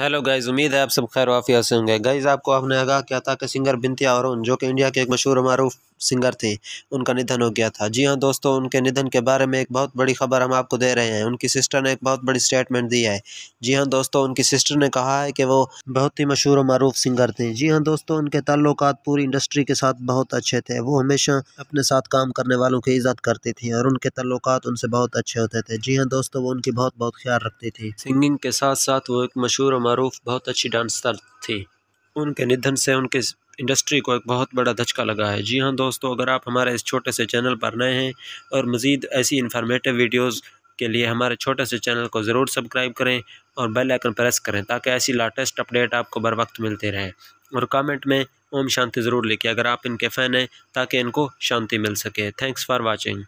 hello guys उम्मीद है आप सब खैर वाफिया से होंगे गाइज़ आपको आपने आगाह किया था कि सिंगर बिंतिया और जो कि इंडिया के एक मशहूर मरूफ सिंगर थे उनका निधन हो गया था जी हाँ दोस्तों उनके निधन के बारे में एक बहुत बड़ी खबर हम आपको दे रहे हैं उनकी सिस्टर ने एक बहुत बड़ी स्टेटमेंट दी है जी हाँ दोस्तों उनकी सिस्टर ने कहा है कि वो बहुत ही मशहूर और मरूफ सिंगर थे जी हाँ दोस्तों उनके ताल्लुक पूरी इंडस्ट्री के साथ बहुत अच्छे थे वो हमेशा अपने साथ काम करने वालों की इज्जत करती थी और उनके ताल्लुक उनसे बहुत अच्छे होते थे जी हाँ दोस्तों वो उनकी बहुत बहुत ख्याल रखती थी सिंगिंग के साथ साथ वो एक मशहूर मरूफ बहुत अच्छी डांसर थी उनके निधन से उनके इंडस्ट्री को एक बहुत बड़ा धचका लगा है जी हाँ दोस्तों अगर आप हमारे इस छोटे से चैनल पर नए हैं और मज़ीद ऐसी इन्फॉर्मेटिव वीडियोज़ के लिए हमारे छोटे से चैनल को ज़रूर सब्सक्राइब करें और बेल आइकन प्रेस करें ताकि ऐसी लाटेस्ट अपडेट आपको बर वक्त मिलते रहे और कमेंट में ओम शांति ज़रूर लिखिए अगर आप इनके फ़ैन हैं ताकि इनको शांति मिल सके थैंक्स फॉर वॉचिंग